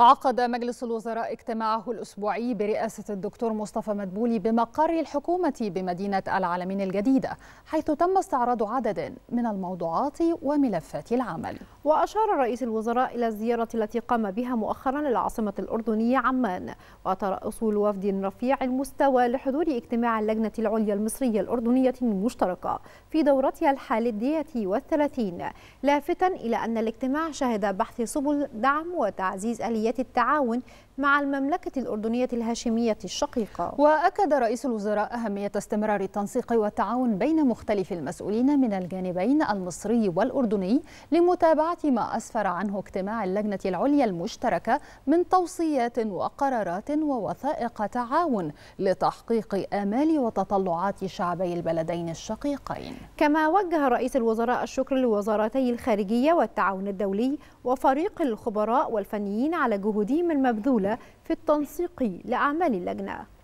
عقد مجلس الوزراء اجتماعه الأسبوعي برئاسة الدكتور مصطفى مدبولي بمقر الحكومة بمدينة العالمين الجديدة حيث تم استعراض عدد من الموضوعات وملفات العمل وأشار رئيس الوزراء إلى الزيارة التي قام بها مؤخرا للعاصمة الأردنية عمان وترأس وفد رفيع المستوى لحضور اجتماع اللجنة العليا المصرية الأردنية المشتركة في دورتها الدية والثلاثين لافتا إلى أن الاجتماع شهد بحث سبل دعم وتعزيز آليات التعاون مع المملكة الأردنية الهاشمية الشقيقة وأكد رئيس الوزراء أهمية استمرار التنسيق والتعاون بين مختلف المسؤولين من الجانبين المصري والأردني لمتابعة ما أسفر عنه اجتماع اللجنة العليا المشتركة من توصيات وقرارات ووثائق تعاون لتحقيق آمال وتطلعات شعبي البلدين الشقيقين كما وجه رئيس الوزراء الشكر لوزارتي الخارجية والتعاون الدولي وفريق الخبراء والفنيين على جهودهم المبذولة في التنسيق لأعمال اللجنة